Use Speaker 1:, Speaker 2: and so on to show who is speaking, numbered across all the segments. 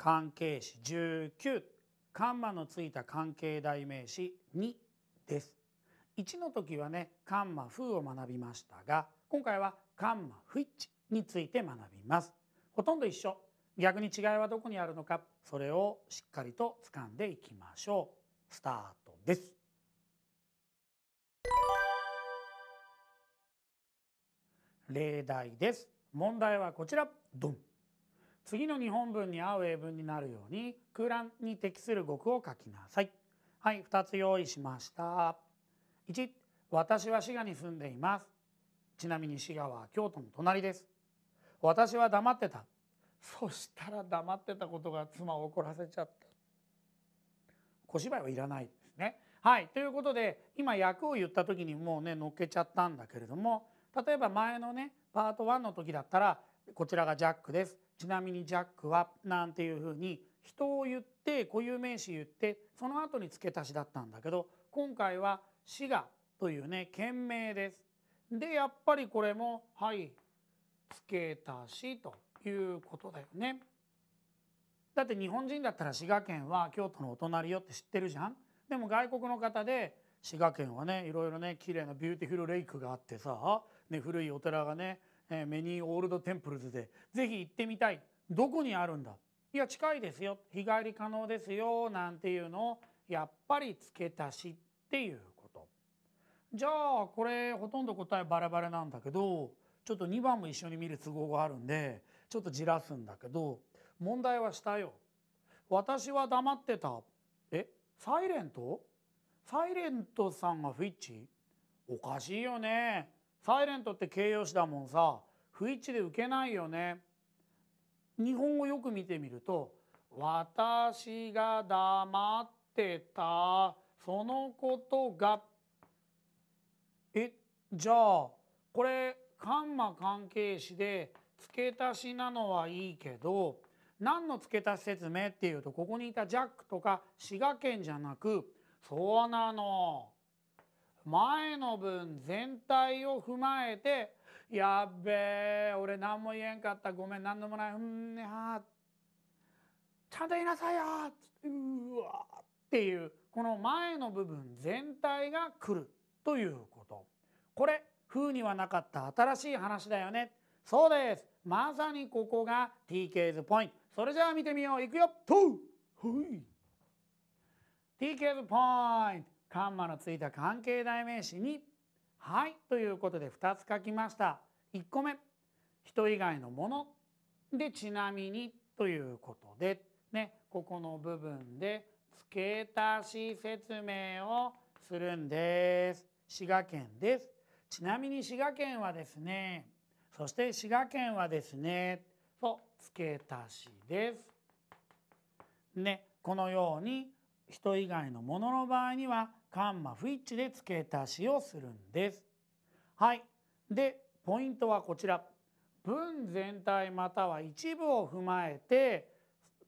Speaker 1: 関係詞19カンマのついた関係代名詞2です。1の時はねカンマ風を学びましたが今回はカンマ不一致について学びます。ほとんど一緒逆に違いはどこにあるのかそれをしっかりと掴んでいきましょう。スタートです。例題です。問題はこちら。ドン次の日本文に合う英文になるように空欄に適する語句を書きなさい。はい、2つ用意しました。1、私は滋賀に住んでいます。ちなみに滋賀は京都の隣です。私は黙ってた。そしたら黙ってたことが妻を怒らせちゃった。小芝居はいらないですね。はい、ということで今役を言った時にもうね乗っけちゃったんだけれども例えば前のねパート1の時だったらこちらがジャックですちなみにジャックはなんていうふうに人を言って固有名詞言ってその後に付け足しだったんだけど今回は「滋賀」というね県名です。でやっぱりこれもはい付け足しということだよね。だって日本人だったら滋賀県は京都のお隣よって知ってるじゃん。でも外国の方で滋賀県はねいろいろね綺麗なビューティフルレイクがあってさ、ね、古いお寺がねえメニーオールドテンプルズでぜひ行ってみたいどこにあるんだいや近いですよ日帰り可能ですよなんていうのをやっぱり付け足しっていうことじゃあこれほとんど答えバラバラなんだけどちょっと2番も一緒に見る都合があるんでちょっとじらすんだけど問題はしたよ。私は黙ってた。えサイレントサイレントさんがフィッチおかしいよね。サイレントって形容詞だもんさ不一致で受けないよね日本語よく見てみると「私が黙ってたそのことが」えじゃあこれカンマ関係詞で付け足しなのはいいけど何の付け足し説明っていうとここにいたジャックとか滋賀県じゃなく「そうなの」前の文全体を踏まえて「やっべえ俺何も言えんかったごめん何でもないうんねはちゃんと言いなさいよ」うわっていうこの前の部分全体が来るということ。これ風にはなかった新しい話だよね。そうです。まさにここが TK's ポイント。それじゃあ見てみよう。いくよ。トゥ !TK's ポイント。カンマのついた関係代名詞に「はい」ということで2つ書きました。1個目「人以外のもの」で「ちなみに」ということで、ね、ここの部分で付け足し説明をするんです。滋賀県です。ちなみに滋賀県はですね、そして滋賀県はですね、そう、付け足しです。ね、このように人以外のものの場合にはカンマ不一致で付け足しをするんです。はい。で、ポイントはこちら。文全体または一部を踏まえて、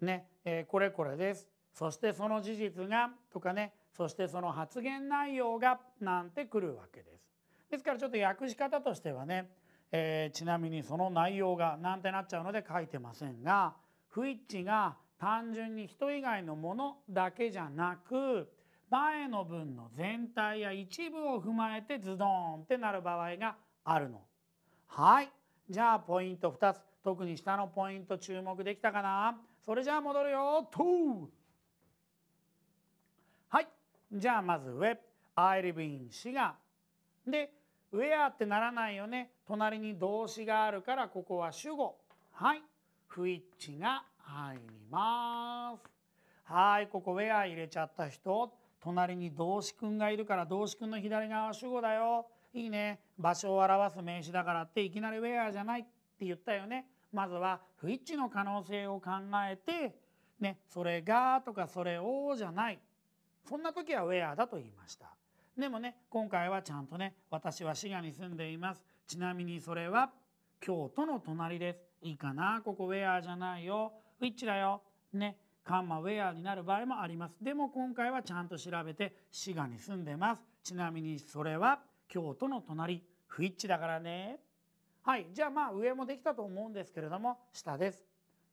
Speaker 1: ね、えこれこれです。そしてその事実がとかね、そしてその発言内容がなんてくるわけです。ですからちょっと訳し方としてはね、えー、ちなみにその内容がなんてなっちゃうので書いてませんが不一致が単純に人以外のものだけじゃなく前の文の全体や一部を踏まえてズドンってなる場合があるの。はいじゃあポイント2つ特に下のポイント注目できたかなそれじゃあ戻るよとはいじゃあまず上 I live in 滋賀で where ってならないよね隣に動詞があるからここは主語はい不一致が入ります。はい、ここウェア入れちゃった人。隣に動詞くんがいるから動詞くんの左側は主語だよ。いいね。場所を表す名詞だからっていきなりウェアじゃないって言ったよね。まずは不一致の可能性を考えて、ね、それがとかそれをじゃない。そんな時はウェアだと言いました。でもね、今回はちゃんとね、私は滋賀に住んでいます。ちなみにそれは京都の隣です。いいかなここウェアじゃないよ。w h i c だよ。ね。カンマウェアになる場合もあります。でも今回はちゃんと調べて滋賀に住んでます。ちなみにそれは京都の隣、不一致だからね。はい。じゃあまあ上もできたと思うんですけれども、下です。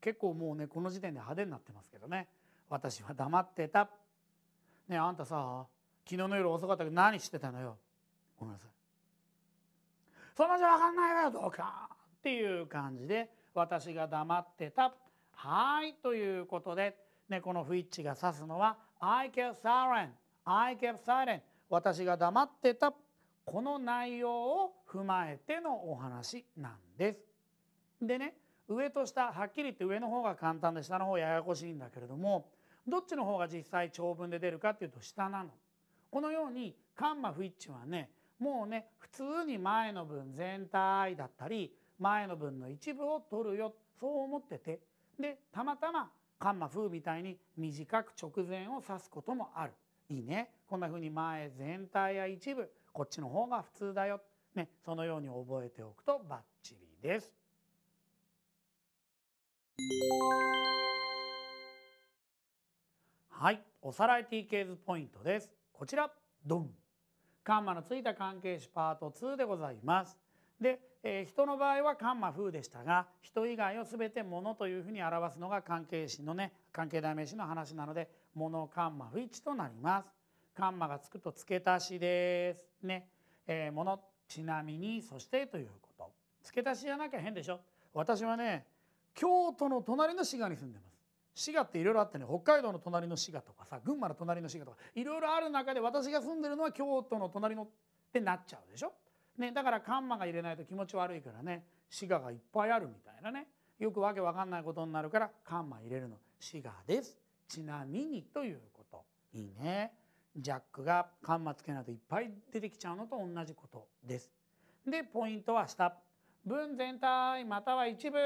Speaker 1: 結構もうね、この時点で派手になってますけどね。私は黙ってた。ねあんたさ、昨日の夜遅かったけど何してたのよ。ごめんなさい。そんなじゃわかんないわよ、どうか。っていう感じで、私が黙ってた。はいということで、ね、この不一致が指すのは「I kept silent」「I kept silent」私が黙ってたこの内容を踏まえてのお話なんです。でね上と下はっきり言って上の方が簡単で下の方ややこしいんだけれどもどっちの方が実際長文で出るかっていうと下なの。このようにカンマ不一致はねもうね普通に前の文全体だったり前の文の一部を取るよそう思っててでたまたまカンマ風みたいに短く直前を指すこともあるいいねこんな風に前全体や一部こっちの方が普通だよ、ね、そのように覚えておくとバッチリです。はいおさらい TK 図ポイントですこちらドンカンマのついた関係詞パート2でございますで、えー、人の場合はンマ風でしたが人以外を全て物というふうに表すのが関係詞のね関係代名詞の話なので物ンマ不一となります。ンマがつくと付け足しです。ね、えー、物ちなみにそしてということ。付け足しじゃなきゃ変でしょ。私はね京都の隣の滋賀に住んでます。滋賀っていろいろあってね北海道の隣の滋賀とかさ群馬の隣の滋賀とかいろいろある中で私が住んでるのは京都の隣のってなっちゃうでしょ。ね、だからカンマが入れないと気持ち悪いからね滋賀がいっぱいあるみたいなねよくわけわかんないことになるからカンマ入れるの滋賀ですちなみにということいいねジャックがカンマつけないといっぱい出てきちゃうのと同じことですでポイントは下文全体または一部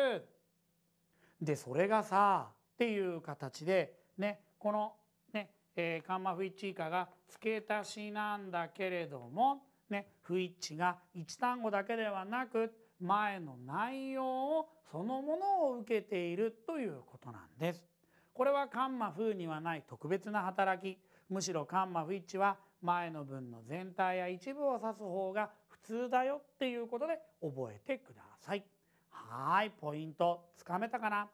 Speaker 1: でそれがさっていう形でねこのね、えー、カンマフィッチ以下が付け足しなんだけれどもね、不一致が一単語だけではなく前の内容をそのものを受けているということなんです。これはカンマ風にはない特別な働きむしろカンマ不一致は前の文の全体や一部を指す方が普通だよっていうことで覚えてください。はいポイントつかめたかな